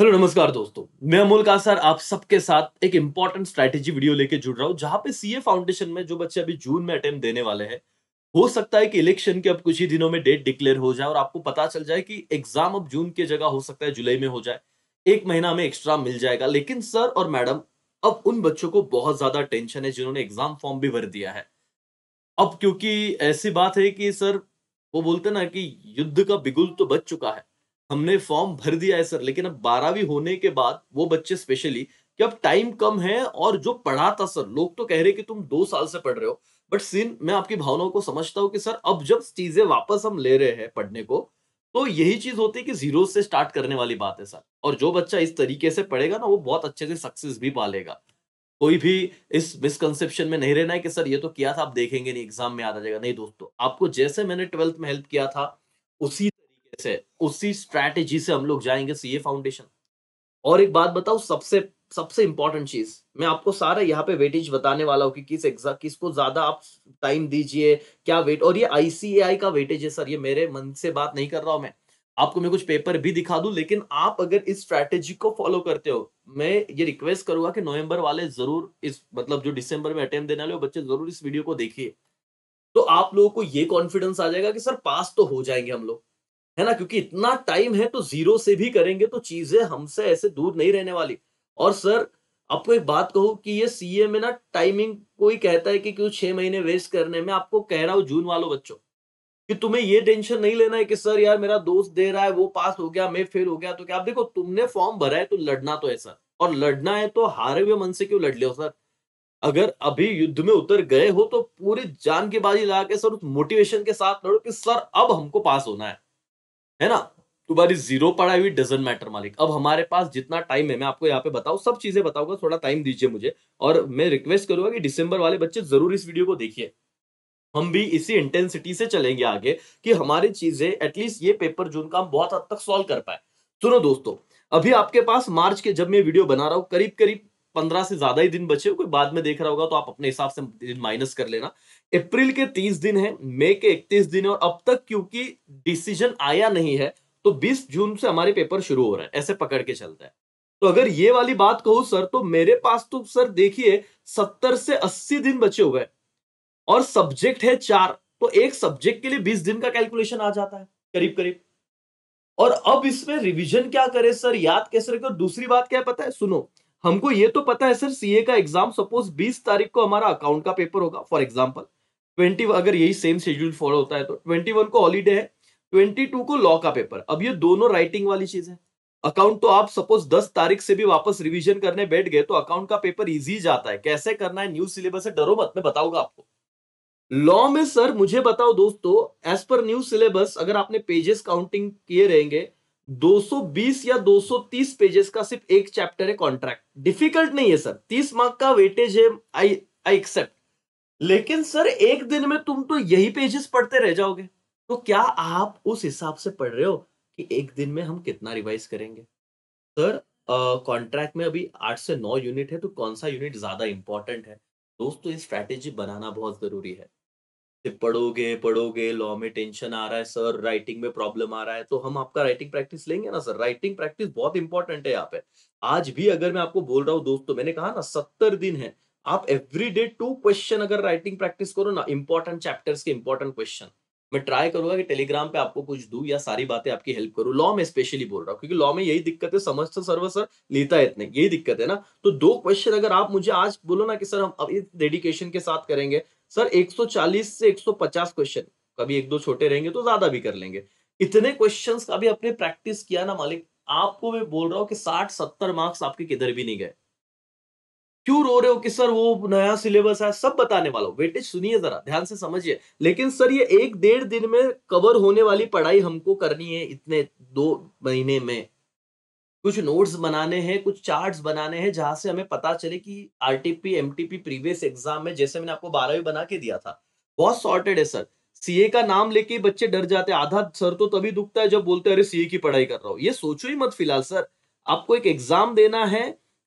hello नमस्कार दोस्तों मैं अमोल सर आप सबके साथ एक इंपॉर्टेंट स्ट्रैटेजी वीडियो लेके जुड़ रहा हूं जहां पे सीए फाउंडेशन में जो बच्चे अभी जून में अटेम्प्ट देने वाले हैं हो सकता है कि इलेक्शन के अब कुछ ही दिनों में डेट डिक्लेयर हो जाए और आपको पता चल जाए कि एग्जाम अब जून की जगह हो सकता है जुलाई में हो जाए एक महीना में एक्स्ट्रा मिल जाएगा लेकिन सर और मैडम अब उन बच्चों को बहुत ज्यादा टेंशन है जिन्होंने एग्जाम फॉर्म भी भर दिया है अब क्योंकि ऐसी बात है कि सर वो बोलते ना कि युद्ध का बिगुल तो बच चुका है हमने फॉर्म भर दिया है सर लेकिन अब बारहवीं होने के बाद वो बच्चे स्पेशली कि अब टाइम कम है और जो पढ़ा था सर लोग तो कह रहे कि तुम दो साल से पढ़ रहे हो बट सीन मैं आपकी भावनाओं को समझता हूँ कि सर अब जब चीजें वापस हम ले रहे हैं पढ़ने को तो यही चीज होती है कि जीरो से स्टार्ट करने वाली बात है सर और जो बच्चा इस तरीके से पढ़ेगा ना वो बहुत अच्छे से सक्सेस भी पालेगा कोई भी इस मिसकंसेप्शन में नहीं रहना है कि सर ये तो किया था आप देखेंगे नहीं एग्जाम में याद आ जाएगा नहीं दोस्तों आपको जैसे मैंने ट्वेल्थ में हेल्प किया था उसी से उसी स्ट्रैटेजी से हम लोग जाएंगे सीए फाउंडेशन और एक बात बताओ सबसे सबसे इंपॉर्टेंट चीज मैं आपको सारा यहाँ पे वेटेज बताने वाला हूँ कि किस एग्जा किसको ज्यादा आप टाइम दीजिए क्या वेट और ये आईसीएआई का वेटेज है सर ये मेरे मन से बात नहीं कर रहा हूं मैं आपको मैं कुछ पेपर भी दिखा दू लेकिन आप अगर इस स्ट्रैटेजी को फॉलो करते हो मैं ये रिक्वेस्ट करूंगा कि नवंबर वाले जरूर इस मतलब जो दिसंबर में अटेम्प्ट देने वाले बच्चे जरूर इस वीडियो को देखिए तो आप लोगों को ये कॉन्फिडेंस आ जाएगा कि सर पास तो हो जाएंगे हम लोग है ना क्योंकि इतना टाइम है तो जीरो से भी करेंगे तो चीजें हमसे ऐसे दूर नहीं रहने वाली और सर आपको एक बात कहूँ कि ये सीए में ना टाइमिंग कोई कहता है कि क्यों छह महीने वेस्ट करने में आपको कह रहा हूँ जून वालों बच्चों कि तुम्हें ये टेंशन नहीं लेना है कि सर यार मेरा दोस्त दे रहा है वो पास हो गया मैं फेल हो गया तो क्या आप देखो तुमने फॉर्म भरा है तो लड़ना तो है सर और लड़ना है तो हारे हुए मन से क्यों लड़ लो सर अगर अभी युद्ध में उतर गए हो तो पूरी जान की बाजी लगा के सर उस मोटिवेशन के साथ लड़ो कि सर अब हमको पास होना है है ना तुम्हारी जीरो पढ़ाई हुई डजेंट मैटर मालिक अब हमारे पास जितना टाइम है मैं आपको यहाँ पे बताऊँ सब चीजें बताऊंगा थोड़ा टाइम दीजिए मुझे और मैं रिक्वेस्ट करूंगा कि डिसंबर वाले बच्चे जरूर इस वीडियो को देखिए हम भी इसी इंटेंसिटी से चलेंगे आगे कि हमारी चीजें एटलीस्ट ये पेपर जून का हम बहुत हद तक सॉल्व कर पाए सुनो दोस्तों अभी आपके पास मार्च के जब मैं वीडियो बना रहा हूँ करीब करीब पंद्रह से ज्यादा ही दिन बचे कोई बाद में देख रहा होगा तो आप अपने हिसाब से दिन माइनस कर लेना अप्रैल के तीस दिन है मई के इकतीस दिन है और अब तक क्योंकि डिसीजन आया नहीं है तो बीस जून से हमारे पेपर शुरू हो रहे हैं ऐसे पकड़ के चलता है तो अगर ये वाली बात कहूं सर तो मेरे पास तो सर देखिए सत्तर से अस्सी दिन बचे हुए हैं और सब्जेक्ट है चार तो एक सब्जेक्ट के लिए बीस दिन का कैलकुलेशन आ जाता है करीब करीब और अब इसमें रिवीजन क्या करे सर याद कैसे रखे और दूसरी बात क्या है पता है सुनो हमको ये तो पता है सर सीए का एग्जाम सपोज 20 तारीख को हमारा अकाउंट का पेपर होगा फॉर एग्जाम्पल 20 अगर यही सेम शेड्यूल फॉलो होता है तो 21 को हॉलीडे है 22 को लॉ का पेपर अब ये दोनों राइटिंग वाली चीज है अकाउंट तो आप सपोज 10 तारीख से भी वापस रिविजन करने बैठ गए तो अकाउंट का पेपर इजी जाता है कैसे करना है न्यू सिलेबस है डरो मत मैं बताऊंगा आपको लॉ में सर मुझे बताओ दोस्तों एज पर न्यू सिलेबस अगर आपने पेजेस काउंटिंग किए रहेंगे 220 या 230 पेजेस का सिर्फ एक चैप्टर है कॉन्ट्रैक्ट डिफिकल्ट नहीं है सर 30 मार्क का वेटेज है आई आई एक्सेप्ट लेकिन सर एक दिन में तुम तो यही पेजेस पढ़ते रह जाओगे तो क्या आप उस हिसाब से पढ़ रहे हो कि एक दिन में हम कितना रिवाइज करेंगे सर कॉन्ट्रैक्ट uh, में अभी आठ से नौ यूनिट है तो कौन सा यूनिट ज्यादा इंपॉर्टेंट है दोस्तों ये स्ट्रैटेजी बनाना बहुत जरूरी है पढ़ोगे पढ़ोगे लॉ में टेंशन आ रहा है सर राइटिंग में प्रॉब्लम आ रहा है तो हम आपका राइटिंग प्रैक्टिस लेंगे ना सर राइटिंग प्रैक्टिस बहुत इंपॉर्टेंट है यहाँ पे आज भी अगर मैं आपको बोल रहा हूँ दोस्तों मैंने कहा ना सत्तर दिन है आप एवरी डे टू क्वेश्चन अगर राइटिंग प्रैक्टिस करो ना इंपॉर्टेंट चैप्टर्स के इंपॉर्टेंट क्वेश्चन मैं ट्राई करूंगा कि टेलीग्राम पे आपको कुछ दू या सारी बातें आपकी हेल्प करूँ लॉ में स्पेशली बोल रहा हूँ क्योंकि लॉ में यही दिक्कत है समझ तो सर्व सर लेता है इतने यही दिक्कत है ना तो दो क्वेश्चन अगर आप मुझे आज बोलो ना कि सर हम अब इस डेडिकेशन के साथ करेंगे सर 140 से 150 क्वेश्चन कभी एक दो छोटे रहेंगे तो ज्यादा भी कर लेंगे इतने क्वेश्चन का भी आपने प्रैक्टिस किया ना मालिक आपको मैं बोल रहा हूँ कि साठ सत्तर मार्क्स आपके किधर भी नहीं गए क्यों रो रहे हो कि सर वो नया सिलेबस है सब बताने वाला हो वेटेज सुनिए जरा ध्यान से समझिए लेकिन सर ये एक डेढ़ दिन में कवर होने वाली पढ़ाई हमको करनी है इतने दो महीने में कुछ नोट्स बनाने हैं कुछ चार्ट्स बनाने हैं जहां से हमें पता चले कि आरटीपी एमटीपी प्रीवियस एग्जाम में जैसे मैंने आपको बारहवीं बना के दिया था बहुत सॉर्टेड है सर सीए का नाम लेके बच्चे डर जाते हैं आधा सर तो तभी दुखता है जब बोलते हैं अरे सीए की पढ़ाई कर रहा हूँ ये सोचो ही मत फिलहाल सर आपको एक एग्जाम देना है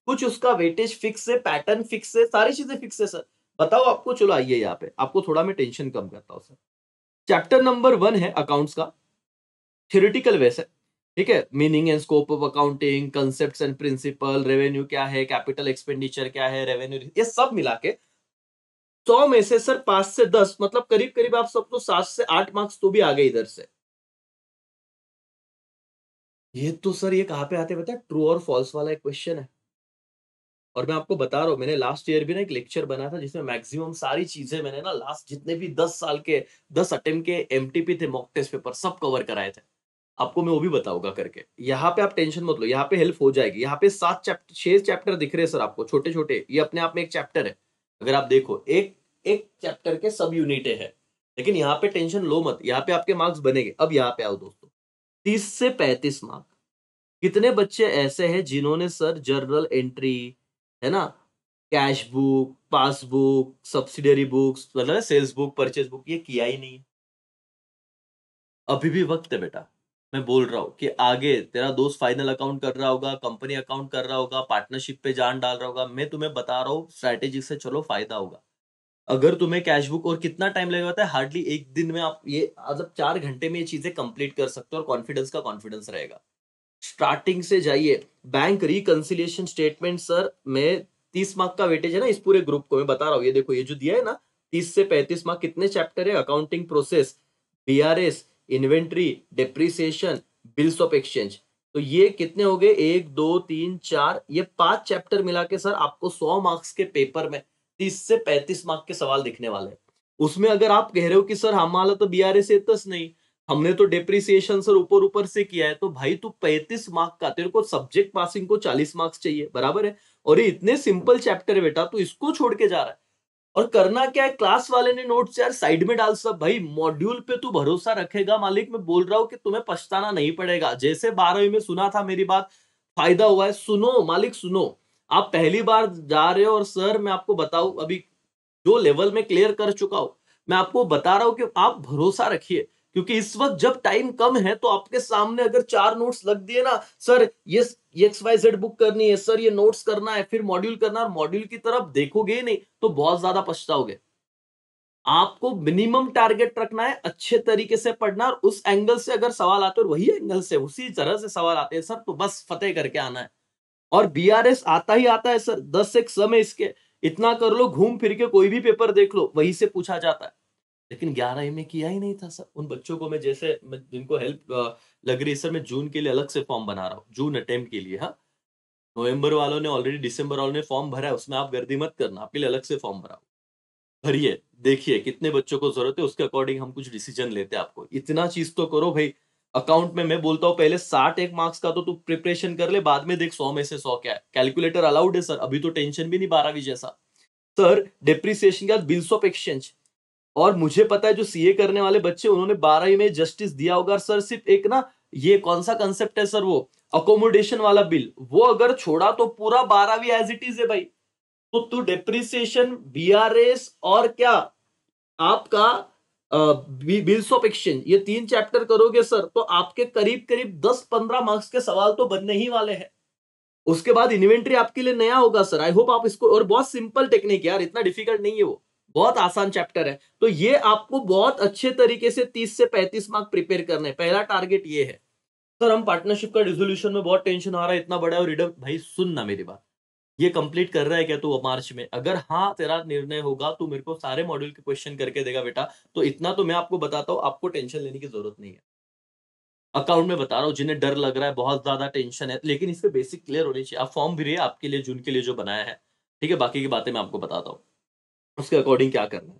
कुछ उसका वेटेज फिक्स है पैटर्न फिक्स है सारी चीजें फिक्स है सर बताओ आपको चलो आइए यहाँ पे आपको थोड़ा मैं टेंशन कम करता हूँ सर चैप्टर नंबर वन है अकाउंट्स का थियोरिटिकल वैसे ठीक है meaning and scope of accounting concept and principle revenue क्या है कैपिटल एक्सपेंडिचर क्या है रेवेन्यू ये सब मिला के सौ में से सर पांच से दस मतलब करीब करीब आप सबको सात से आठ मार्क्स तो भी आ गए इधर से ये तो सर ये कहाँ पे आते पता ट्रू और फॉल्स वाला एक क्वेश्चन है और मैं आपको बता रहा हूँ मैंने लास्ट ईयर भी ना एक लेक्चर बना था जिसमें मैक्सिमम सारी चीजें मैंने ना लास्ट जितने भी दस साल के दस अटेम्प्ट के एमटीपी थे मॉक टेस्ट पेपर सब कवर कराए थे आपको मैं वो भी बताऊंगा करके यहाँ पे आप टेंशन मत लो यहाँ पे हेल्प हो जाएगी यहाँ पे सात चैप्टर छह चैप्टर दिख रहे हैं सर आपको छोटे छोटे ये अपने आप में एक चैप्टर है अगर आप देखो एक एक चैप्टर के सब यूनिटे है लेकिन यहाँ पे टेंशन लो मत यहाँ पे आपके मार्क्स बनेंगे अब यहाँ पे आओ दोस्तों तीस से पैंतीस मार्क कितने बच्चे ऐसे हैं जिन्होंने सर जर्नल एंट्री है ना cash book passbook subsidiary books मतलब सेल्स बुक परचेज बुक ये किया ही नहीं अभी भी वक्त है बेटा मैं बोल रहा हूँ कि आगे तेरा दोस्त फाइनल अकाउंट कर रहा होगा कंपनी अकाउंट कर रहा होगा पार्टनरशिप पे जान डाल रहा होगा मैं तुम्हें बता रहा हूँ स्ट्रैटेजी से चलो फायदा होगा अगर तुम्हें कैश बुक और कितना टाइम लगेगा है हार्डली एक दिन में आप ये मतलब चार घंटे में ये चीजें कंप्लीट कर सकते हो और कॉन्फिडेंस का कॉन्फिडेंस रहेगा स्टार्टिंग से जाइए बैंक रिकंसिलियेशन स्टेटमेंट सर मैं तीस मार्क का वेटेज है ना इस पूरे ग्रुप को मैं बता रहा हूँ ये देखो ये जो दिया है ना तीस से पैंतीस मार्क कितने चैप्टर है accounting process B R S inventory depreciation bills of exchange तो ये कितने हो गए एक दो तीन चार ये पांच चैप्टर मिला के सर आपको सौ मार्क्स के पेपर में तीस से पैंतीस मार्क्स के सवाल दिखने वाले हैं उसमें अगर आप कह रहे हो कि सर हमारा तो बी आर एस एस नहीं हमने तो डिप्रिसिएशन सर ऊपर ऊपर से किया है तो भाई तू पैंतीस मार्क का तेरे को सब्जेक्ट पासिंग को चालीस मार्क्स चाहिए बराबर है और ये इतने सिंपल चैप्टर है बेटा तू इसको छोड़ के जा रहा है और करना क्या है क्लास वाले ने नोट्स यार साइड में डाल सब भाई मॉड्यूल पे तू भरोसा रखेगा मालिक मैं बोल रहा हूँ कि तुम्हें पछताना नहीं पड़ेगा जैसे बारहवीं में सुना था मेरी बात फायदा हुआ है सुनो मालिक सुनो आप पहली बार जा रहे हो और सर मैं आपको बताऊ अभी जो लेवल में क्लियर कर चुका हूं मैं आपको बता रहा हूं कि आप भरोसा रखिए क्योंकि इस वक्त जब टाइम कम है तो आपके सामने अगर चार नोट्स लग दिए ना सर ये एक्स वाई जेड बुक करनी है सर ये नोट्स करना है फिर मॉड्यूल करना और मॉड्यूल की तरफ देखोगे नहीं तो बहुत ज्यादा पछताओगे आपको मिनिमम टारगेट रखना है अच्छे तरीके से पढ़ना और उस एंगल से अगर सवाल आते हैं वही एंगल से उसी तरह से सवाल आते हैं सर तो बस फतेह करके आना है और बीआरएस आता ही आता है सर दस एक समय इसके इतना कर लो घूम फिर के कोई भी पेपर देख लो वही से पूछा जाता है लेकिन ग्यारह में किया ही नहीं था सर उन बच्चों को मैं जैसे मैं जिनको हेल्प लग रही है सर मैं जून के लिए अलग से फॉर्म बना रहा हूँ जून अटेम्प्ट के लिए हाँ नवंबर वालों ने ऑलरेडी दिसंबर वालों ने फॉर्म भरा है उसमें आप गर्दी मत करना आपके लिए अलग से फॉर्म भरा भरिए देखिए कितने बच्चों को जरूरत है उसके अकॉर्डिंग हम कुछ डिसीजन लेते हैं आपको इतना चीज तो करो भाई अकाउंट में मैं बोलता हूँ पहले साठ एक मार्क्स का तो तू प्रिपरेशन कर ले बाद में देख सौ में से सौ क्या है कैलकुलेटर अलाउड है सर अभी तो टेंशन भी नहीं बारहवीं जैसा सर डिप्रिसिएशन के बाद बिल्स ऑफ एक्सचेंज और मुझे पता है जो सीए करने वाले बच्चे उन्होंने बारहवीं में जस्टिस दिया होगा सर सिर्फ एक ना ये कौन सा कंसेप्ट है सर वो अकोमोडेशन वाला बिल वो अगर छोड़ा तो पूरा बारहवीं एज इट इज है भाई तो तू डेप्रिसिएशन बी और क्या आपका बिल्स ऑफ एक्सचेंज ये तीन चैप्टर करोगे सर तो आपके करीब करीब दस पंद्रह मार्क्स के सवाल तो बनने ही वाले हैं उसके बाद इन्वेंट्री आपके लिए नया होगा सर आई होप आप इसको और बहुत सिंपल टेक्निक यार इतना डिफिकल्ट नहीं है वो बहुत आसान चैप्टर है तो ये आपको बहुत अच्छे तरीके से 30 से 35 मार्क प्रिपेयर करने पहला टारगेट ये है सर हम पार्टनरशिप का रिजोल्यूशन में बहुत टेंशन आ रहा है इतना बड़ा है और रिडम भाई सुन ना मेरी बात ये कंप्लीट कर रहा है क्या तू मार्च में अगर हाँ तेरा निर्णय होगा तो मेरे को सारे मॉड्यूल के क्वेश्चन करके देगा बेटा तो इतना तो मैं आपको बताता हूँ आपको टेंशन लेने की जरूरत नहीं है अकाउंट में बता रहा हूँ जिन्हें डर लग रहा है बहुत ज्यादा टेंशन है लेकिन इसके बेसिक क्लियर होनी चाहिए आप फॉर्म भी रही आपके लिए जून के लिए जो बनाया है ठीक है बाकी की बातें मैं आपको बताता हूँ उसके अकॉर्डिंग क्या करना है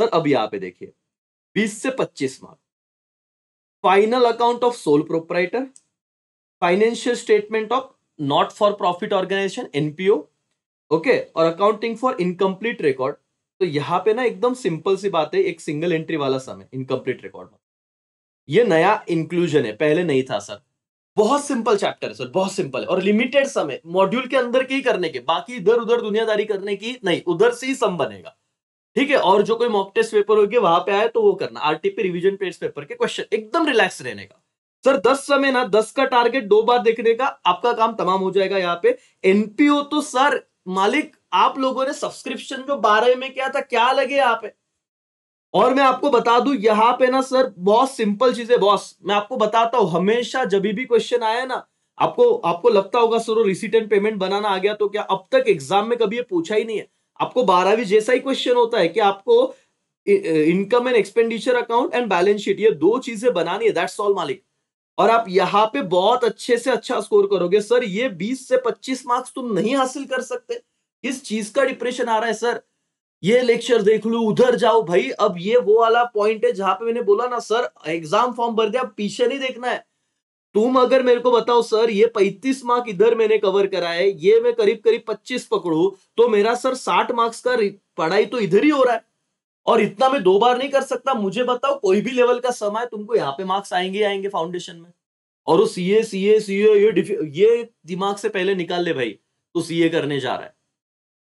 सर अब यहाँ पे देखिए 20 से 25 mark final account of sole proprietor financial statement of not for profit organisation NPO okay और अकाउंटिंग फॉर इनकम्प्लीट रिकॉर्ड तो यहाँ पे ना एकदम सिंपल सी बात है एक सिंगल एंट्री वाला सम है इनकम्प्लीट रिकॉर्ड ये नया इंक्लूजन है पहले नहीं था सर बहुत सिंपल चैप्टर है सर बहुत सिंपल है और लिमिटेड समय मॉड्यूल के अंदर के ही करने के बाकी इधर उधर दुनियादारी करने की नहीं उधर से ही सम बनेगा ठीक है और जो कोई मॉक टेस्ट पेपर होगी वहां पे आए तो वो करना आरटीपी रिवीजन टेस्ट पेपर के क्वेश्चन एकदम रिलैक्स रहने का सर दस समय ना दस का टारगेट दो बार देखने का आपका काम तमाम हो जाएगा यहाँ पे एनपीओ तो सर मालिक आप लोगों ने सब्सक्रिप्शन जो बारह में किया था क्या लगे यहाँ पे और मैं आपको बता दू यहाँ पे ना सर बहुत सिंपल है बॉस मैं आपको बताता हूँ हमेशा जब भी क्वेश्चन आया ना आपको आपको लगता होगा सर रिसीटेंट पेमेंट बनाना आ गया तो क्या अब तक एग्जाम में कभी ये पूछा ही नहीं है आपको बारहवीं जैसा ही क्वेश्चन होता है कि आपको income and expenditure account and balance sheet ये दो चीजें बनानी है दैट्स ऑल मालिक और आप यहाँ पे बहुत अच्छे से अच्छा स्कोर करोगे सर ये 20 से 25 मार्क्स तुम नहीं हासिल कर सकते इस चीज का डिप्रेशन आ रहा है सर ये लेक्चर देख लू उधर जाओ भाई अब ये वो वाला पॉइंट है जहां पे मैंने बोला ना सर एग्जाम फॉर्म भर दिया पीछे नहीं देखना है तुम अगर मेरे को बताओ सर ये 35 मार्क इधर मैंने कवर करा है ये मैं करीब करीब 25 पकड़ू तो मेरा सर 60 मार्क्स का पढ़ाई तो इधर ही हो रहा है और इतना मैं दो बार नहीं कर सकता मुझे बताओ कोई भी लेवल का समय तुमको यहाँ पे मार्क्स आएंगे आएंगे फाउंडेशन में और वो सीए सीए सीए ये ये दिमाग से पहले निकाल ले भाई तो सीए करने जा रहा है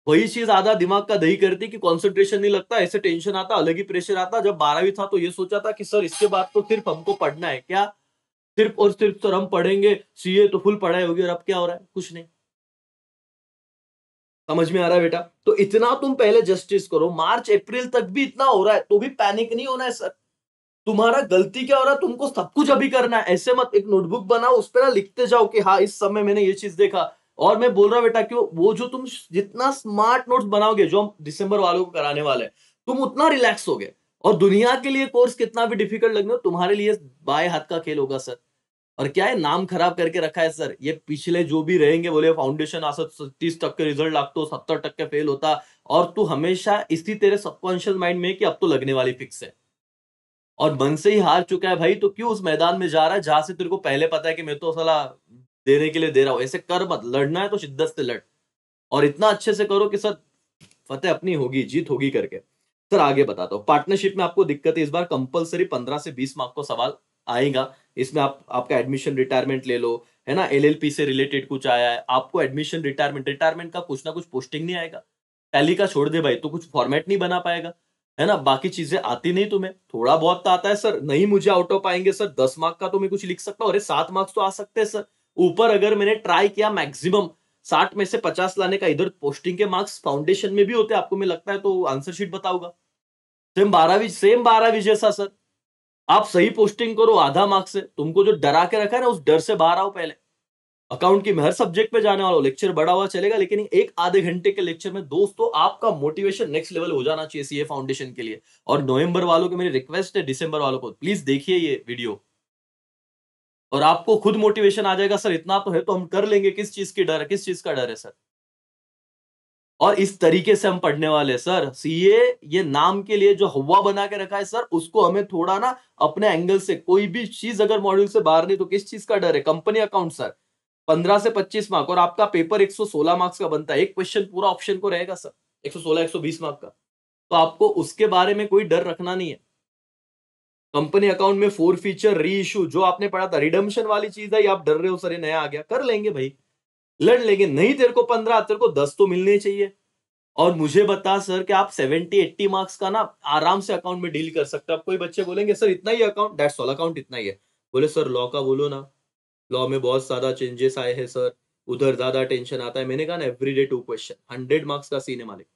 वही चीज आधा दिमाग का दही करती कि कॉन्सेंट्रेशन नहीं लगता ऐसे टेंशन आता अलग ही प्रेशर आता जब बारहवीं था तो ये सोचा था कि सर इसके बाद तो सिर्फ हमको पढ़ना है क्या सिर्फ और सिर्फ सर हम पढ़ेंगे सीए तो फुल पढ़ाई होगी और अब क्या हो रहा है कुछ नहीं समझ में आ रहा है बेटा तो इतना तुम पहले जस्टिस करो मार्च अप्रैल तक भी इतना हो रहा है तो भी पैनिक नहीं होना है सर तुम्हारा गलती क्या हो रहा है तुमको सब कुछ अभी करना है ऐसे मत एक नोटबुक बनाओ उस पर ना लिखते जाओ कि हाँ इस समय मैंने ये चीज देखा और मैं बोल रहा बेटा क्यों वो जो तुम जितना स्मार्ट नोट्स बनाओगे जो हम दिसंबर वालों को कराने वाले हैं तुम उतना रिलैक्स होगे और दुनिया के लिए कोर्स कितना भी डिफिकल्ट लगने हो तुम्हारे लिए बाएं हाथ का खेल होगा सर और क्या है नाम खराब करके रखा है सर ये पिछले जो भी रहेंगे बोले फाउंडेशन आसत तीस टक्के रिजल्ट लागत सत्तर टक्के फेल होता और तू हमेशा इसी तेरे सबकॉन्शियस माइंड में कि अब तो लगने वाली फिक्स है और मन से ही हार चुका है भाई तो क्यों उस मैदान में जा रहा है जहां से तेरे को पहले पता है कि मैं तो सला देने के लिए दे रहा हूँ ऐसे कर मत लड़ना है तो शिद्दत से लड़ और इतना अच्छे से करो कि सर फतेह अपनी होगी जीत होगी करके सर आगे बताता हूँ पार्टनरशिप में आपको दिक्कत है इस बार कंपलसरी पंद्रह से बीस मार्क को सवाल आएगा इसमें आप आपका एडमिशन रिटायरमेंट ले लो है ना एल से रिलेटेड कुछ आया है आपको एडमिशन रिटायरमेंट रिटायरमेंट का कुछ ना कुछ पोस्टिंग नहीं आएगा टैली का छोड़ दे भाई तो कुछ फॉर्मेट नहीं बना पाएगा है ना बाकी चीजें आती नहीं तुम्हें थोड़ा बहुत तो आता है सर नहीं मुझे आउट ऑफ आएंगे सर दस मार्क का तो मैं कुछ लिख सकता हूँ अरे सात मार्क्स तो आ सकते हैं सर ऊपर अगर मैंने ट्राई किया मैक्सिमम साठ में से पचास लाने का इधर पोस्टिंग के मार्क्स फाउंडेशन में भी होते आपको मैं लगता है तो आंसर शीट बताऊंगा सेम बारहवीं सेम बारहवीं जैसा सर आप सही पोस्टिंग करो आधा मार्क्स से तुमको जो डरा के रखा है ना उस डर से बाहर आओ पहले अकाउंट की मैं हर सब्जेक्ट पे जाने वाला लेक्चर बड़ा हुआ चलेगा लेकिन एक आधे घंटे के लेक्चर में दोस्तों आपका मोटिवेशन नेक्स्ट लेवल हो जाना चाहिए सीए फाउंडेशन के लिए और नवंबर वालों की मेरी रिक्वेस्ट है दिसंबर वालों को प्लीज देखिए ये वीडियो और आपको खुद मोटिवेशन आ जाएगा सर इतना तो है तो हम कर लेंगे किस चीज की डर है किस चीज का डर है सर और इस तरीके से हम पढ़ने वाले सर सीए ये नाम के लिए जो हवा बना के रखा है सर उसको हमें थोड़ा ना अपने एंगल से कोई भी चीज अगर मॉड्यूल से बाहर नहीं तो किस चीज का डर है कंपनी अकाउंट सर पंद्रह से पच्चीस मार्क और आपका पेपर एक सौ सोलह मार्क्स का बनता है एक क्वेश्चन पूरा ऑप्शन को रहेगा सर एक सौ सोलह एक सौ बीस मार्क का तो आपको उसके बारे में कोई डर रखना नहीं है कंपनी अकाउंट में फोर फीचर री इश्यू जो आपने पढ़ा था रिडम्शन वाली चीज है आप डर रहे हो सर ये नया आ गया कर लेंगे भाई लड़ लेंगे नहीं तेरे को पंद्रह तेरे को दस तो मिलने चाहिए और मुझे बता सर कि आप सेवेंटी एट्टी मार्क्स का ना आराम से अकाउंट में डील कर सकते हो आप कोई बच्चे बोलेंगे सर इतना ही अकाउंट डेट्स ऑल अकाउंट इतना ही है बोले सर लॉ का बोलो ना लॉ में बहुत ज्यादा चेंजेस आए हैं सर उधर ज्यादा टेंशन आता है मैंने कहा ना every day two question hundred marks का सीने मालिक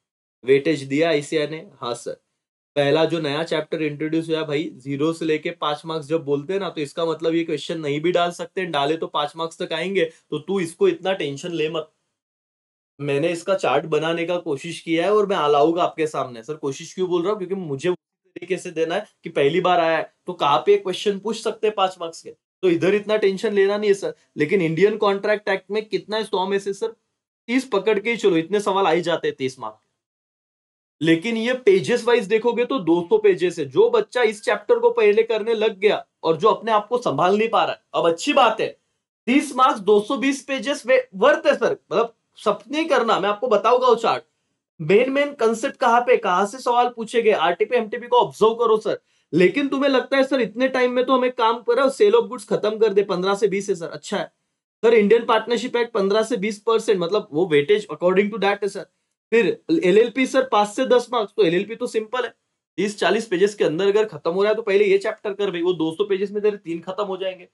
वेटेज दिया आईसीआर ने हाँ सर पहला जो नया चैप्टर इंट्रोड्यूस हुआ भाई जीरो से लेके पांच मार्क्स जब बोलते हैं ना तो इसका मतलब ये क्वेश्चन नहीं भी डाल सकते डाले तो पांच मार्क्स तक आएंगे तो तू इसको इतना टेंशन ले मत मैंने इसका चार्ट बनाने का कोशिश किया है और मैं अलाउगा आपके सामने सर कोशिश क्यों बोल रहा हूँ क्योंकि मुझे तरीके से देना है कि पहली बार आया है तो कहाँ पे क्वेश्चन पूछ सकते हैं पांच मार्क्स के तो इधर इतना टेंशन लेना नहीं है सर लेकिन इंडियन कॉन्ट्रैक्ट एक्ट में कितना है सौ में से सर तीस पकड़ के ही चलो इतने सवाल आई जाते हैं तीस मार्क्स लेकिन ये पेजेस वाइज देखोगे तो 200 पेजेस है जो बच्चा इस चैप्टर को पहले करने लग गया और जो अपने आप को संभाल नहीं पा रहा है अब अच्छी बात है 30 मार्क्स 220 पेजेस वर्थ है सर मतलब सब नहीं करना मैं आपको बताऊंगा वो चार्ट मेन मेन कंसेप्ट कहाँ पे कहा से सवाल पूछे गए आरटीपी एमटीपी को ऑब्जर्व करो सर लेकिन तुम्हें लगता है सर इतने टाइम में तो हमें काम करो सेल ऑफ गुड्स खत्म कर दे पंद्रह से बीस है सर अच्छा है सर इंडियन पार्टनरशिप एक्ट पंद्रह से बीस परसेंट मतलब वो वेटेज अकॉर्डिंग टू दैट है सर फिर एल एल पी सर पांच से दस मार्क्स तो एल एल पी तो सिंपल है इस चालीस पेजेस के अंदर अगर खत्म हो रहा है तो पहले ये चैप्टर कर भाई वो दो सौ पेजेस में तेरे तीन खत्म हो जाएंगे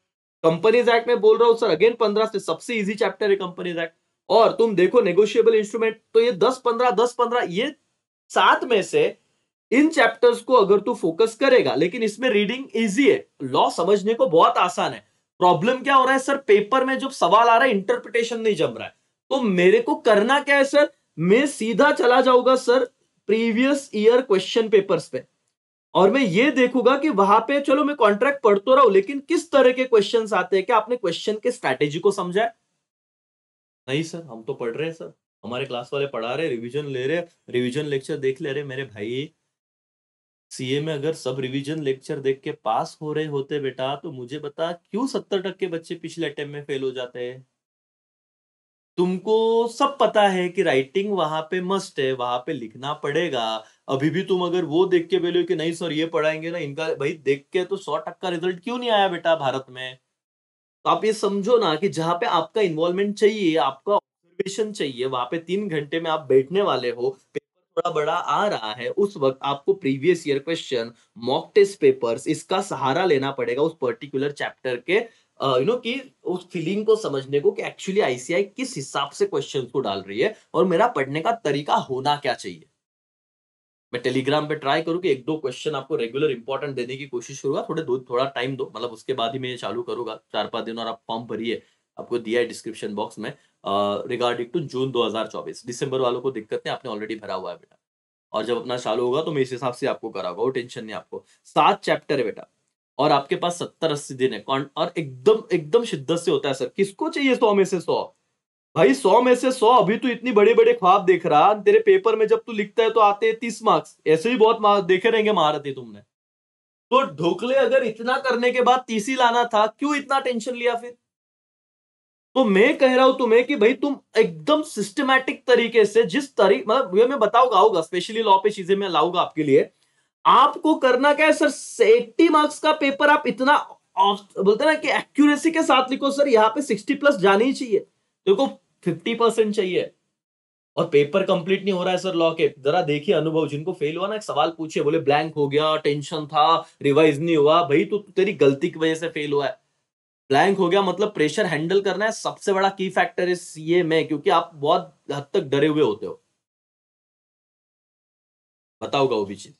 कंपनीज एक्ट में बोल रहा हूँ सर अगेन पंद्रह से सबसे इजी चैप्टर है कंपनीज एक्ट और तुम देखो नेगोशिएबल इंस्ट्रूमेंट तो ये दस पंद्रह दस पंद्रह ये सात में से इन चैप्टर्स को अगर तू फोकस करेगा लेकिन इसमें रीडिंग इजी है लॉ समझने को बहुत आसान है प्रॉब्लम क्या हो रहा है सर पेपर में जब सवाल आ रहा है इंटरप्रिटेशन नहीं जम रहा है तो मेरे को करना क्या है सर मैं सीधा चला जाऊंगा sir previous year question papers पे और मैं ये देखूंगा कि वहां पे चलो मैं कॉन्ट्रैक्ट पढ़ तो रहा हूं लेकिन किस तरह के क्वेश्चन आते हैं क्या आपने क्वेश्चन के स्ट्रैटेजी को समझा नहीं सर हम तो पढ़ रहे हैं सर हमारे क्लास वाले पढ़ा रहे रिवीजन ले रहे रिवीजन लेक्चर देख ले रहे मेरे भाई सीए में अगर सब रिवीजन लेक्चर देख के पास हो रहे होते बेटा तो मुझे बता क्यों सत्तर टक्के बच्चे पिछले अटेम्प में फेल हो जाते हैं तुमको सब पता है कि राइटिंग वहां पे मस्ट है वहां पे लिखना पड़ेगा अभी भी तुम अगर वो देख के बोले कि नहीं सर ये पढ़ाएंगे ना इनका भाई देख के तो सौ टक्का रिजल्ट क्यों नहीं आया बेटा भारत में तो आप ये समझो ना कि जहाँ पे आपका इन्वॉल्वमेंट चाहिए आपका ऑब्जर्वेशन चाहिए वहां पे तीन घंटे में आप बैठने वाले हो पेपर थोड़ा बड़ा आ रहा है उस वक्त आपको previous year question mock test papers इसका सहारा लेना पड़ेगा उस पर्टिकुलर चैप्टर के यू नो कि उस फीलिंग को समझने को कि एक्चुअली आईसीआई किस हिसाब से क्वेश्चन को डाल रही है और मेरा पढ़ने का तरीका होना क्या चाहिए मैं टेलीग्राम पे ट्राई करूँ कि एक दो क्वेश्चन आपको रेगुलर इंपॉर्टेंट देने की कोशिश करूंगा थोड़े दो थोड़ा टाइम दो मतलब उसके बाद ही मैं ये चालू करूंगा चार पाँच दिन और आप फॉर्म भरिए आपको दिया है डिस्क्रिप्शन बॉक्स में रिगार्डिंग टू जून 2024 दिसंबर वालों को दिक्कत नहीं आपने ऑलरेडी भरा हुआ है बेटा और जब अपना चालू होगा तो मैं इस हिसाब से आपको कराऊंगा वो टेंशन नहीं आपको सात चैप्टर है बेटा और आपके पास सत्तर अस्सी दिन है कौन और एकदम एकदम शिद्दत से होता है सर किसको चाहिए सौ में से सौ भाई सौ में से सौ अभी तू इतनी बड़े बड़े ख्वाब देख रहा तेरे पेपर में जब तू लिखता है तो आते हैं तीस मार्क्स ऐसे भी बहुत मार्क्स देखे रहेंगे मारते तुमने तो ढोकले अगर इतना करने के बाद तीस ही लाना था क्यों इतना टेंशन लिया फिर तो मैं कह रहा हूं तुम्हें कि भाई तुम एकदम सिस्टमैटिक तरीके से जिस तरीके मतलब ये मैं बताऊंगा आऊंगा स्पेशली लॉ पे चीजें मैं लाऊंगा आपके लिए आपको करना क्या है सर एट्टी मार्क्स का पेपर आप इतना बोलते ना कि एक्यूरेसी के साथ लिखो सर यहाँ पे सिक्सटी प्लस जानी ही चाहिए देखो फिफ्टी परसेंट चाहिए और पेपर कंप्लीट नहीं हो रहा है सर लॉ के जरा देखिए अनुभव जिनको फेल हुआ ना एक सवाल पूछिए बोले ब्लैंक हो गया टेंशन था रिवाइज नहीं हुआ भाई तो तेरी गलती की वजह से फेल हुआ है ब्लैंक हो गया मतलब प्रेशर हैंडल करना है सबसे बड़ा की फैक्टर इस सीए में क्योंकि आप बहुत हद तक डरे हुए होते हो बताओ वो भी चीज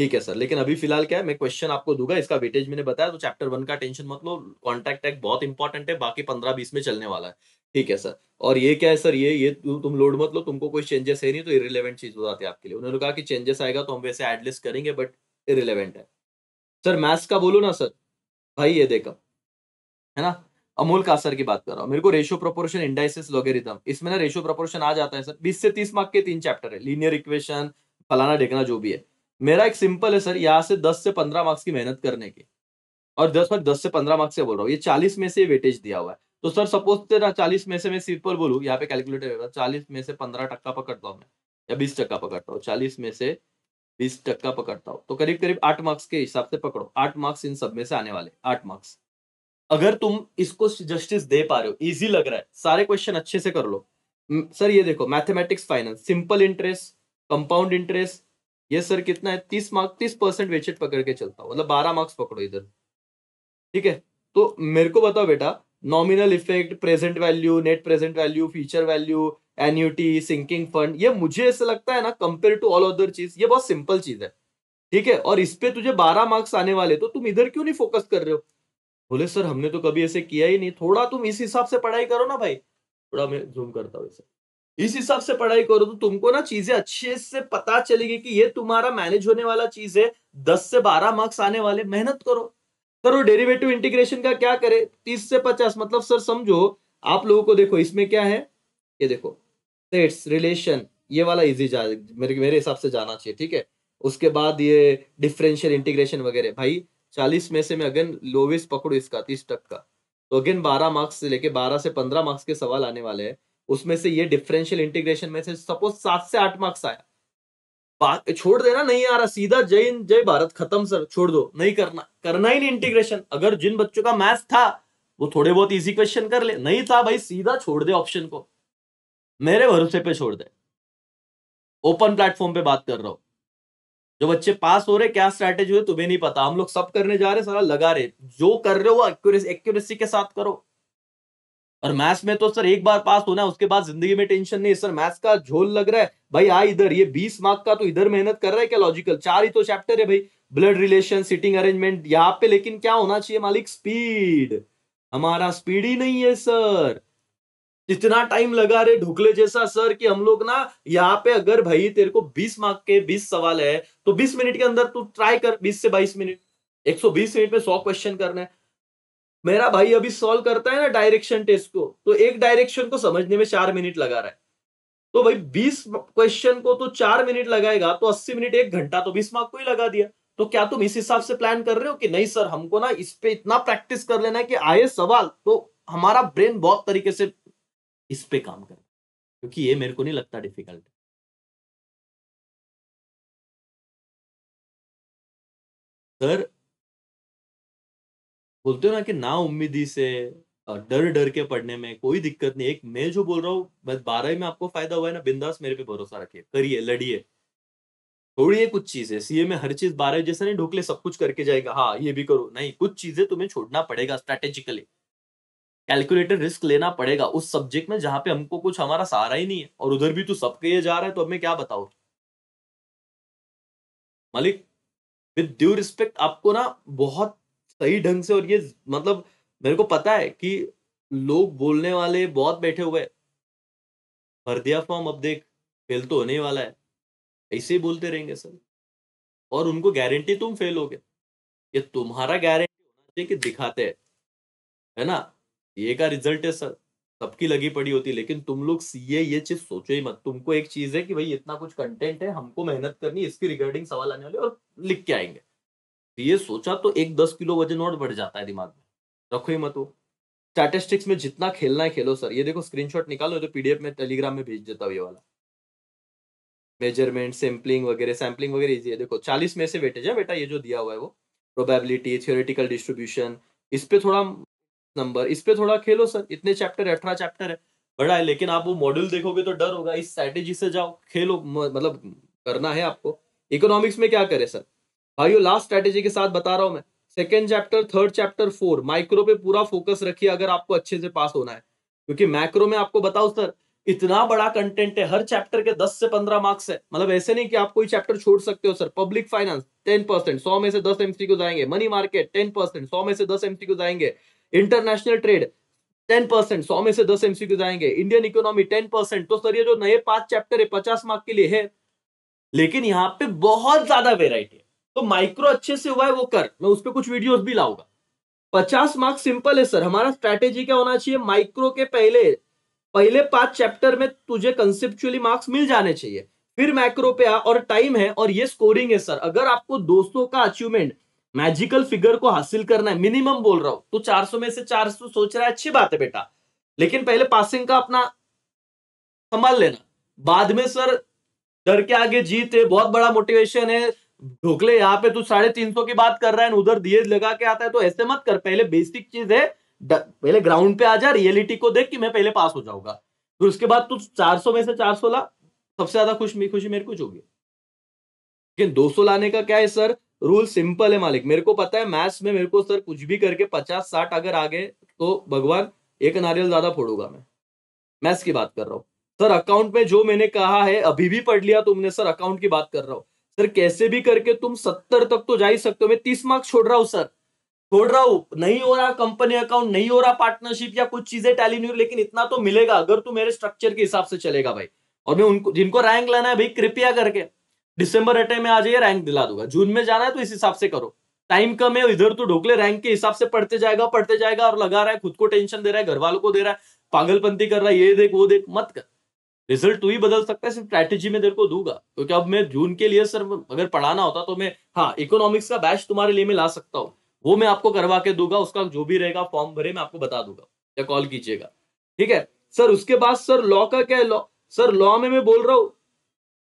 ठीक है सर लेकिन अभी फिलहाल क्या है मैं क्वेश्चन आपको दूंगा इसका वेटेज मैंने बताया तो चैप्टर वन का टेंशन मत लो कॉन्टैक्ट एक्ट बहुत इंपॉर्टेंट है बाकी पंद्रह बीस में चलने वाला है ठीक है सर और ये क्या है सर ये ये तु, तुम लोड मत लो तुमको कोई चेंजेस है नहीं तो इरिलेवेंट चीज हो जाती है आपके लिए उन्होंने कहा कि चेंजेस आएगा तो हम वैसे एडलिस्ट करेंगे बट इरिलेवेंट है सर मैथ्स का बोलो ना सर भाई ये देखो है ना अमोल कासर की बात कर रहा हूँ मेरे को रेशो प्रोपोर्शन इंडाइसिस लॉगेरिथम इसमें ना रेशो प्रोपोर्शन आ जाता है सर बीस से तीस मार्क के तीन चैप्टर है लीनियर इक्वेशन फलाना ढेकना जो भी है मेरा एक सिंपल है सर यहाँ से दस से पंद्रह मार्क्स की मेहनत करने की और दस मार्क्स दस से पंद्रह मार्क्स से बोल रहा हूँ ये चालीस में से वेटेज दिया हुआ है तो सर सपोज तेरा चालीस में से मैं सिंपल बोलू यहाँ पे कैलकुलेटर चालीस में से पंद्रह टक्का पकड़ता हूँ मैं या बीस टक्का पकड़ता हूँ चालीस में से बीस टक्का पकड़ता हूँ तो करीब करीब आठ मार्क्स के हिसाब से पकड़ो आठ मार्क्स इन सब में से आने वाले आठ मार्क्स अगर तुम इसको जस्टिस दे पा रहे हो इजी लग रहा है सारे क्वेश्चन अच्छे से कर लो सर ये देखो mathematics finance simple interest compound interest ये सर कितना है तीस मार्क्स तीस परसेंट वेचेट पकड़ के चलता हूँ मतलब बारह मार्क्स पकड़ो इधर ठीक है तो मेरे को बताओ बेटा nominal effect present value net present value future value annuity sinking fund ये मुझे ऐसा लगता है ना कंपेयर टू ऑल अदर चीज ये बहुत सिंपल चीज है ठीक है और इस पे तुझे बारह मार्क्स आने वाले तो तुम इधर क्यों नहीं फोकस कर रहे हो बोले सर हमने तो कभी ऐसे किया ही नहीं थोड़ा तुम इस हिसाब से पढ़ाई करो ना भाई थोड़ा मैं जूम करता हूँ इस हिसाब से पढ़ाई करो तो तुमको ना चीजें अच्छे से पता चलेगी कि ये तुम्हारा मैनेज होने वाला चीज है दस से बारह मार्क्स आने वाले मेहनत करो सर वो डेरिवेटिव इंटीग्रेशन का क्या करे तीस से पचास मतलब सर समझो आप लोगों को देखो इसमें क्या है ये देखो सेट्स रिलेशन ये वाला इजी जा मेरे मेरे हिसाब से जाना चाहिए ठीक है उसके बाद ये डिफरेंशियल इंटीग्रेशन वगैरह भाई चालीस में से मैं अगेन लोवेस्ट पकड़ू इसका तीस टक का तो अगेन बारह मार्क्स से लेके बारह से पंद्रह मार्क्स के सवाल आने वाले हैं उसमें से ये डिफरेंशियल इंटीग्रेशन में से सपोज सात से आठ मार्क्स आया बात छोड़ देना नहीं आ रहा सीधा जय हिंद जय भारत खत्म सर छोड़ दो नहीं करना करना ही नहीं इंटीग्रेशन अगर जिन बच्चों का मैथ था वो थोड़े बहुत इजी क्वेश्चन कर ले नहीं था भाई सीधा छोड़ दे ऑप्शन को मेरे भरोसे पे छोड़ दे ओपन प्लेटफॉर्म पे बात कर रहा हूं जो बच्चे पास हो रहे क्या स्ट्रैटेजी हुए तुम्हें नहीं पता हम लोग सब करने जा रहे सारा लगा रहे जो कर रहे हो वो एक्यूरेसी के साथ करो और मैथ्स में तो सर एक बार पास होना है उसके बाद जिंदगी में टेंशन नहीं सर मैथ्स का झोल लग रहा है भाई आ इधर ये बीस मार्क का तो इधर मेहनत कर रहा है क्या लॉजिकल चार ही तो चैप्टर है भाई ब्लड रिलेशन सिटिंग अरेंजमेंट यहाँ पे लेकिन क्या होना चाहिए मालिक स्पीड हमारा स्पीड ही नहीं है सर इतना टाइम लगा रहे ढुकले जैसा सर कि हम लोग ना यहाँ पे अगर भाई तेरे को 20 मार्क के 20 सवाल है तो 20 मिनट के अंदर तू ट्राई कर 20 से 22 मिनट 120 मिनट में 100 क्वेश्चन करना है मेरा भाई अभी सॉल्व करता है ना डायरेक्शन टेस्ट को तो एक डायरेक्शन को समझने में चार मिनट लगा रहा है तो भाई बीस क्वेश्चन को तो चार मिनट लगाएगा तो अस्सी मिनट एक घंटा तो बीस मार्क को ही लगा दिया तो क्या तुम इस हिसाब से प्लान कर रहे हो कि नहीं सर हमको ना इस पे इतना प्रैक्टिस कर लेना है कि आए सवाल तो हमारा ब्रेन बहुत तरीके से इस पे काम करे क्योंकि ये मेरे को नहीं लगता डिफिकल्ट सर बोलते हो ना कि ना उम्मीदी से डर डर के पढ़ने में कोई दिक्कत नहीं एक मैं जो बोल रहा हूँ बस बारह में आपको फायदा हुआ है ना बिंदास मेरे पे भरोसा रखिए करिए लड़िए है कुछ चीजें सीए में हर चीज बारह जैसा नहीं ढोकले सब कुछ करके जाएगा हाँ ये भी करो नहीं कुछ चीजें तुम्हें छोड़ना पड़ेगा स्ट्रेटेजिकली कैलकुलेटर रिस्क लेना पड़ेगा उस सब्जेक्ट में जहां पे हमको कुछ हमारा सहारा ही नहीं है और उधर भी तू तो सबके जा रहा है तो अब मैं क्या बताओ मालिक विद ड्यू रिस्पेक्ट आपको ना बहुत सही ढंग से और ये मतलब मेरे को पता है कि लोग बोलने वाले बहुत बैठे हुए हरदिया फॉर्म अब देख फेल तो होने वाला है ऐसे ही बोलते रहेंगे सर और उनको गारंटी तुम फेल हो गए ये तुम्हारा गारंटी होना चाहिए कि दिखाते है है ना ये का रिजल्ट है सर सबकी लगी पड़ी होती लेकिन तुम लोग सीए ये चीज सोचो ही मत तुमको एक चीज है कि भाई इतना कुछ कंटेंट है हमको मेहनत करनी इसकी रिगार्डिंग सवाल आने वाले और लिख के आएंगे तो ये सोचा तो एक दस किलो वजन और बढ़ जाता है दिमाग में रखो ही मत हो स्टैटिस्टिक्स में जितना खेलना है खेलो सर ये देखो स्क्रीनशॉट निकालो तो पीडीएफ में टेलीग्राम में भेज देता हूँ ये वाला मेजरमेंट सैम्पलिंग वगैरह सैम्पलिंग वगैरह इजी है देखो चालीस में से वेटेज है बेटा ये जो दिया हुआ है वो प्रोबेबिलिटी थियोरेटिकल डिस्ट्रीब्यूशन इस पे थोड़ा नंबर इस पे थोड़ा खेलो सर इतने चैप्टर है अठारह चैप्टर है बड़ा है लेकिन आप वो मॉड्यूल देखोगे तो डर होगा इस स्ट्रैटेजी से जाओ खेलो मतलब करना है आपको इकोनॉमिक्स में क्या करे सर भाई लास्ट स्ट्रेटेजी के साथ बता रहा हूं मैं second chapter third chapter four micro पे पूरा फोकस रखिए अगर आपको अच्छे से पास होना है क्योंकि मैक्रो में आपको बताओ सर इतना बड़ा कंटेंट है हर चैप्टर के 10 से 15 मार्क्स है मतलब ऐसे नहीं कि आप कोई चैप्टर छोड़ सकते हो सर पब्लिक फाइनेंस 10 परसेंट सौ में से 10 एमसीक्यू जाएंगे मनी मार्केट 10 परसेंट सौ में से 10 एमसीक्यू जाएंगे इंटरनेशनल ट्रेड 10 परसेंट सौ में से 10 एमसीक्यू जाएंगे इंडियन इकोनॉमी 10 परसेंट तो सर ये जो नए पांच चैप्टर है पचास मार्क के लिए है लेकिन यहाँ पे बहुत ज्यादा वेरायटी तो माइक्रो अच्छे से हुआ है वो कर मैं उस पर कुछ वीडियोस भी लाऊंगा पचास मार्क्स सिंपल है सर हमारा स्ट्रैटेजी क्या होना चाहिए माइक्रो के पहले पहले पांच चैप्टर में तुझे कंसेप्चुअली मार्क्स मिल जाने चाहिए फिर मैक्रो पे आ और टाइम है और ये स्कोरिंग है सर अगर आपको दोस्तों का अचीवमेंट मैजिकल फिगर को हासिल करना है मिनिमम बोल रहा हूं तो 400 में से 400 सोच रहा है अच्छी बात है बेटा लेकिन पहले पासिंग का अपना संभाल लेना बाद में सर डर के आगे जीत है बहुत बड़ा मोटिवेशन है ढोकले यहाँ पे तू साढ़े तीन सौ की बात कर रहा है उधर दिए लगा के आता है तो ऐसे मत कर पहले बेसिक चीज है पहले ग्राउंड पे आ जा रियलिटी को देख कि मैं पहले पास हो जाऊंगा फिर तो उसके बाद तू सौ में से चार सौ ला सबसे ज्यादा खुश खुशी मेरे को होगी लेकिन सौ लाने का क्या है सर रूल सिंपल है मालिक मेरे को पता है मैथ्स में मेरे को सर कुछ भी करके पचास साठ अगर आ गए तो भगवान एक नारियल ज्यादा फोड़ूगा मैं मैथ्स की बात कर रहा हूँ सर अकाउंट में जो मैंने कहा है अभी भी पढ़ लिया तुमने सर अकाउंट की बात कर रहा हूँ सर कैसे भी करके तुम सत्तर तक तो जा ही सकते हो मैं तीस मार्क्स छोड़ रहा हूँ सर छोड़ रहा हूँ नहीं हो रहा कंपनी अकाउंट नहीं हो रहा पार्टनरशिप या कुछ चीजें टैली नहीं हो लेकिन इतना तो मिलेगा अगर तू मेरे स्ट्रक्चर के हिसाब से चलेगा भाई और मैं उनको जिनको रैंक लेना है भाई कृपया करके डिसंबर अटे में आ जाइए रैंक दिला दूंगा जून में जाना है तो इस हिसाब से करो टाइम कम है इधर तो ढोकले रैंक के हिसाब से पढ़ते जाएगा पढ़ते जाएगा और लगा रहा है खुद को टेंशन दे रहा है घर वालों को दे रहा है पागलपंती कर रहा है ये देख वो देख मत कर रिजल्ट तू ही बदल सकता है सिर्फ स्ट्रैटेजी में देर को दूंगा क्योंकि अब मैं जून के लिए सर अगर पढ़ाना होता तो मैं हाँ इकोनॉमिक्स का बैच तुम्हारे लिए मैं ला सकता हूँ वो मैं आपको करवा के दूंगा उसका जो भी रहेगा फॉर्म भरे मैं आपको बता दूंगा या कॉल कीजिएगा ठीक है सर उसके बाद सर लॉ का क्या है लॉ सर लॉ में मैं बोल रहा हूँ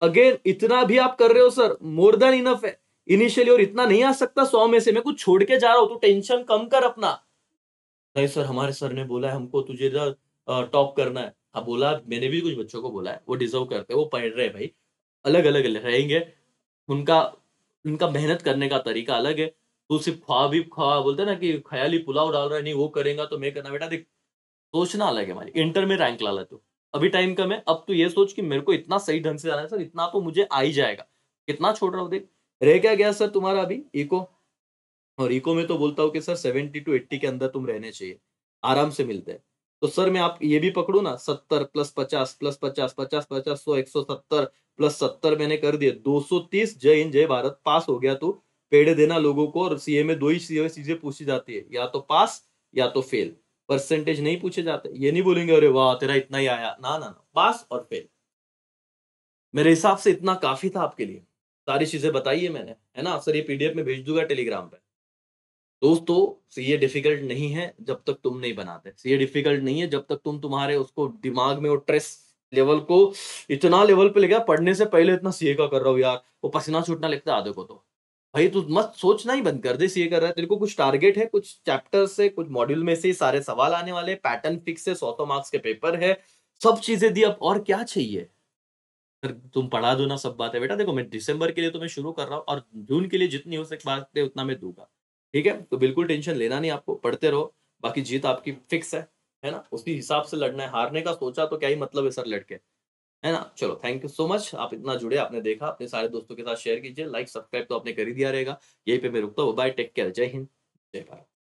अगेन इतना भी आप कर रहे हो सर मोर देन इनफ है इनिशियली और इतना नहीं आ सकता सौ में से मैं कुछ छोड़ के जा रहा हूँ तू टेंशन कम कर अपना नहीं सर हमारे सर ने बोला है हमको तुझे टॉप करना है अब बोला मैंने भी कुछ बच्चों को बोला है वो डिजर्व करते हैं वो पढ़ रहे हैं भाई अलग अलग रहेंगे उनका उनका मेहनत करने का तरीका अलग है तू सिर्फ ख्वाब भी ख्वा बोलते ना कि ख्याली पुलाव डाल रहा है नहीं वो करेगा तो मैं करना बेटा देख सोचना अलग है हमारी इंटर में रैंक ला ला तू अभी टाइम कम है अब तो ये सोच कि मेरे को इतना सही ढंग से जाना है सर इतना तो मुझे आ ही जाएगा कितना छोड़ रहा हूँ देख रह क्या गया सर तुम्हारा अभी इको और इको में तो बोलता हूँ कि सर सेवेंटी टू एट्टी के अंदर तुम रहने चाहिए आराम से मिलते हैं तो सर मैं आप ये भी पकड़ू ना सत्तर प्लस पचास प्लस पचास पचास पचास सौ एक सौ सत्तर प्लस सत्तर मैंने कर दिए दो सौ तीस जय हिंद जय भारत पास हो गया तू पेड़ देना लोगों को और सीए में दो ही चीजें पूछी जाती है या तो पास या तो फेल परसेंटेज नहीं पूछे जाते ये नहीं बोलेंगे अरे वाह तेरा इतना ही आया ना ना ना पास और फेल मेरे हिसाब से इतना काफी था आपके लिए सारी चीजें बताइए मैंने है ना सर ये पीडीएफ में भेज दूंगा टेलीग्राम पर दोस्तों से ये डिफिकल्ट नहीं है जब तक तुम नहीं बनाते ये डिफिकल्ट नहीं है जब तक तुम तुम्हारे उसको दिमाग में वो ट्रेस लेवल को इतना लेवल पे ले गया पढ़ने से पहले इतना सीए का कर रहा हूँ यार वो पसीना छूटना लगता है आधे को तो भाई तू मत सोचना ही बंद कर दे सीए कर रहा है तेरे को कुछ टारगेट है कुछ चैप्टर से कुछ मॉड्यूल में से सारे सवाल आने वाले पैटर्न फिक्स है सौ तो मार्क्स के पेपर है सब चीजें दी अब और क्या चाहिए तुम पढ़ा दो ना सब बात है बेटा देखो मैं दिसंबर के लिए तो मैं शुरू कर रहा हूँ और जून के लिए जितनी हो सके बात है उतना मैं दूंगा ठीक है तो बिल्कुल टेंशन लेना नहीं आपको पढ़ते रहो बाकी जीत आपकी फिक्स है है ना उसी हिसाब से लड़ना है हारने का सोचा तो क्या ही मतलब है सर लड़के है ना चलो थैंक यू सो मच आप इतना जुड़े आपने देखा अपने सारे दोस्तों के साथ शेयर कीजिए लाइक सब्सक्राइब तो आपने कर ही दिया रहेगा यही पे मैं रुकता हूँ बाय टेक केयर जय हिंद जय भारत